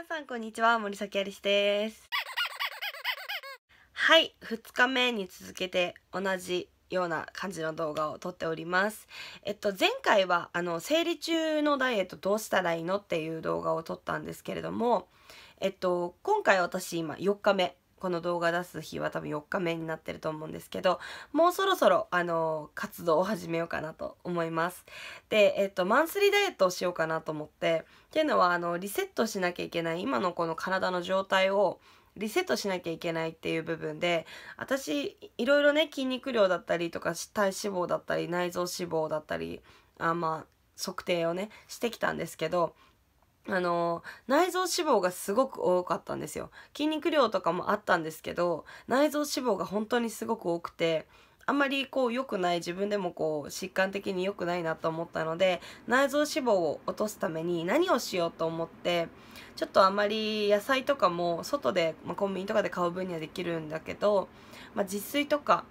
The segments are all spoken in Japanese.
皆さんこんにちは森崎ありしですはい2日目に続けて同じような感じの動画を撮っております。えっと、前回は、あの、生理中のダイエットどうしたらいいのっていう動画を撮ったんですけれども、えっと、今回私今4日目この動画出す日は多分4日目になってると思うんですけどもうそろそろあの活動を始めようかなと思いますでえっとマンスリーダイエットをしようかなと思ってっていうのはあのリセットしなきゃいけない今のこの体の状態をリセットしなきゃいけないっていう部分で私いろいろね筋肉量だったりとか体脂肪だったり内臓脂肪だったりあまあ測定をねしてきたんですけどあの内臓脂肪がすごく多かったんですよ筋肉量とかもあったんですけど内臓脂肪が本当にすごく多くてあんまりこう良くない自分でもこう疾患的に良くないなと思ったので内臓脂肪を落とすために何をしようと思ってちょっとあんまり野菜とかも外で、まあ、コンビニとかで買う分にはできるんだけど、まあ、自炊とか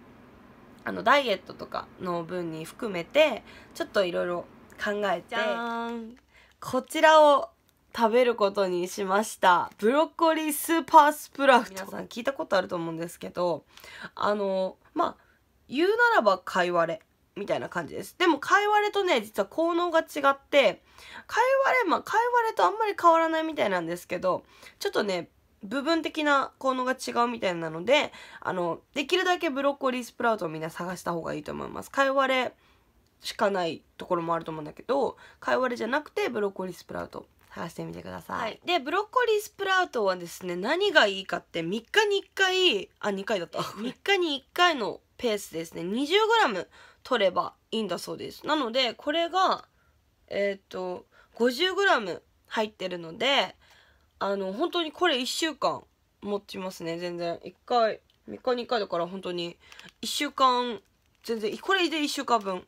あのダイエットとかの分に含めてちょっといろいろ考えてこちらを食べることにしましたブロッコリースーパースプラウト皆さん聞いたことあると思うんですけどあのまあ言うならばかいわれみたいな感じです。でも、かいれとね、実は効能が違って、かいわれ、まあ、かいれとあんまり変わらないみたいなんですけど、ちょっとね、部分的な効能が違うみたいなので、あの、できるだけブロッコリースプラウトをみんな探した方がいいと思います。かいわれしかないところもあると思うんだけど、かいわれじゃなくてブロッコリースプラウト探してみてください、はい、でブロッコリースプラウトはですね何がいいかって3日に1回あ2回だった3日に1回のペースですね 20g 取ればいいんだそうですなのでこれがえっ、と 50g 入ってるのであの本当にこれ1週間持ちますね全然1回3日に1回だから本当に1週間全然これで1週間分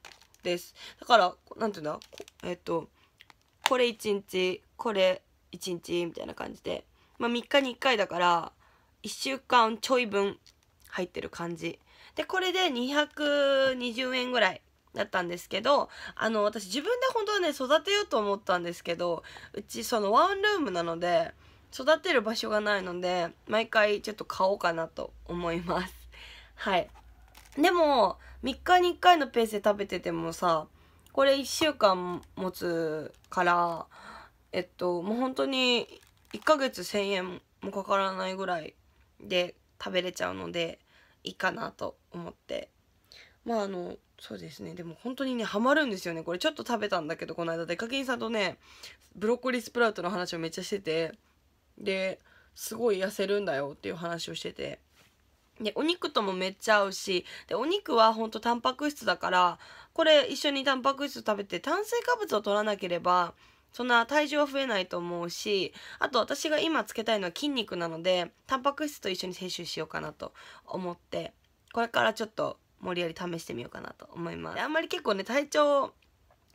ですだから何て言うんだえっ、とこれ1日これ1日みたいな感じで、まあ、3日に1回だから1週間ちょい分入ってる感じでこれで220円ぐらいだったんですけどあの私自分で本当はね育てようと思ったんですけどうちそのワンルームなので育てる場所がないので毎回ちょっと買おうかなと思います はいでも3日に1回のペースで食べててもさこれ1週間持つからえっと、もう本当に1ヶ月1000円もかからないぐらいで食べれちゃうので、いいかなと思って。まああの、そうですね。でも本当にね、ハマるんですよね。これちょっと食べたんだけど、この間デカキンさんとね、ブロッコリースプラウトの話をめっちゃしてて、で、すごい痩せるんだよっていう話をしてて。で、お肉ともめっちゃ合うし、で、お肉はほんとタンパク質だから、これ一緒にタンパク質食べて、炭水化物を取らなければ、そんな体重は増えないと思うし、あと私が今つけたいのは筋肉なので、タンパク質と一緒に摂取しようかなと思って、これからちょっと無理やり試してみようかなと思います。あんまり結構ね、体調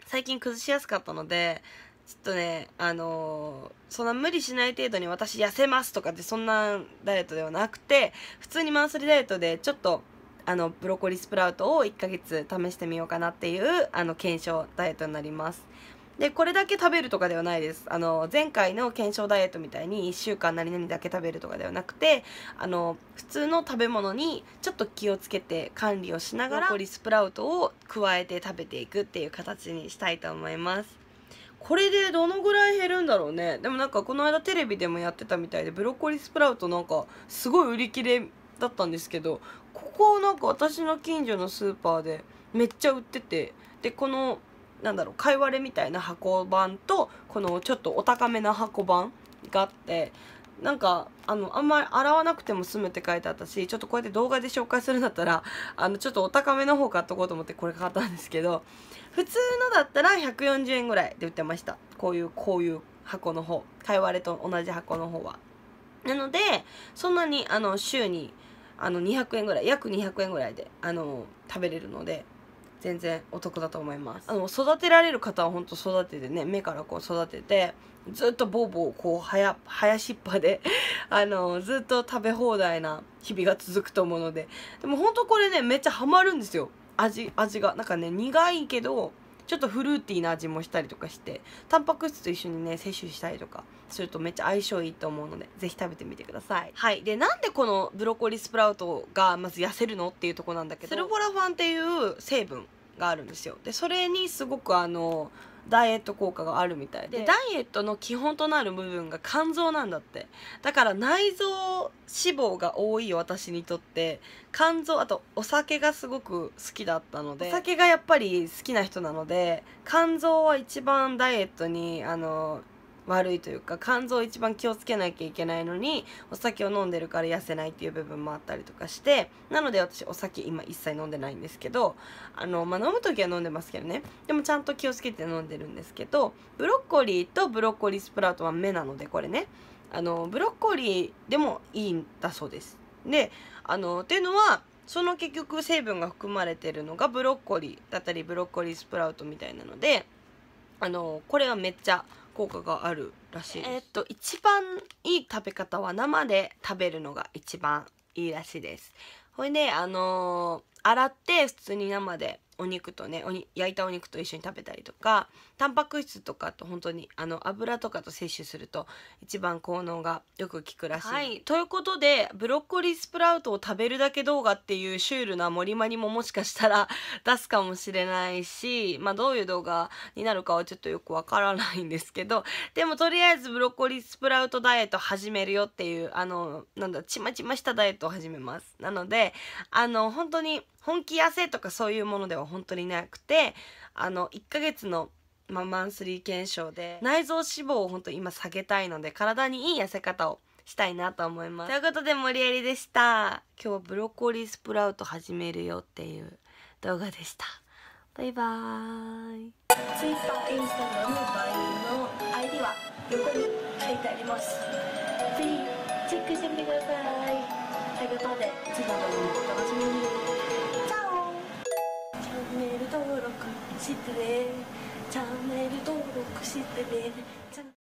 最近崩しやすかったので、ちょっとね、あのー、そんな無理しない程度に私痩せますとかってそんなダイエットではなくて、普通にマンスリーダイエットでちょっとあのブロッコリースプラウトを1ヶ月試してみようかなっていうあの検証ダイエットになりますでこれだけ食べるとかではないですあの前回の検証ダイエットみたいに1週間何々だけ食べるとかではなくてあの普通の食べ物にちょっと気をつけて管理をしながらブロッコリースプラウトを加えて食べていくっていう形にしたいと思いますこれでどのぐらい減るんだろうねでもなんかこの間テレビでもやってたみたいでブロッコリースプラウトなんかすごい売り切れだったんですけどここなんか私の近所のスーパーでめっちゃ売っててでこのなんだろうかいわれみたいな箱版とこのちょっとお高めな箱版があってなんかあのあんまり洗わなくても済むって書いてあったしちょっとこうやって動画で紹介するんだったら あのちょっとお高めの方買っとこうと思ってこれ買ったんですけど普通のだったら140円ぐらいで売ってましたこういうこういう箱の方かいわれと同じ箱の方はなのでそんなにあの週にあの200円ぐらい約200円ぐらいであの食べれるので全然お得だと思いますあの育てられる方は本当育ててね目からこう育ててずっとボーボーこうはややしっぱで あのずっと食べ放題な日々が続くと思うのででも本当これねめっちゃハマるんですよ味味がなんかね苦いけどちょっとフルーティーな味もしたりとかしてタンパク質と一緒にね摂取したりとかするとめっちゃ相性いいと思うのでぜひ食べてみてくださいはいでなんでこのブロッコリースプラウトがまず痩せるのっていうとこなんだけどセルボラファンっていう成分があるんですよでそれにすごくあのダイエット効果があるみたいでダイエットの基本となる部分が肝臓なんだってだから内臓脂肪が多い私にとって肝臓あとお酒がすごく好きだったのでお酒がやっぱり好きな人なので肝臓は一番ダイエットにあの悪いというか肝臓一番気をつけなきゃいけないのにお酒を飲んでるから痩せないっていう部分もあったりとかしてなので私お酒今一切飲んでないんですけどあの、まあ、飲む時は飲んでますけどねでもちゃんと気をつけて飲んでるんですけどブロッコリーとブロッコリースプラウトは目なのでこれねあのブロッコリーでもいいんだそうです。であのっていうのはその結局成分が含まれてるのがブロッコリーだったりブロッコリースプラウトみたいなのであのこれはめっちゃ効果があるらしいです。えー、っと一番いい食べ方は生で食べるのが一番いいらしいです。ほいであのー、洗って普通に生でお肉とねおに焼いたお肉と一緒に食べたりとかタンパク質とかと本当にあの油とかと摂取すると一番効能がよく効くらしい。はい、ということでブロッコリースプラウトを食べるだけ動画っていうシュールな森マにももしかしたら 出すかもしれないし、まあ、どういう動画になるかはちょっとよくわからないんですけどでもとりあえずブロッコリースプラウトダイエット始めるよっていうあのなんだちまちましたダイエットを始めます。なのであの本当に本気痩せとかそういうものでは本当になくてあの1ヶ月のまあ、マンスリー検証で内臓脂肪を本当今下げたいので体にいい痩せ方をしたいなと思いますということで森えりでした今日はブロッコリースプラウト始めるよっていう動画でしたバイバーイ Twitter、インスタグラム、l の n e の ID は横に書いてありますぜひチェックしてみてくださいということで次の動画もお楽しみにチャオチャンネル登録してねチャンネル登録してね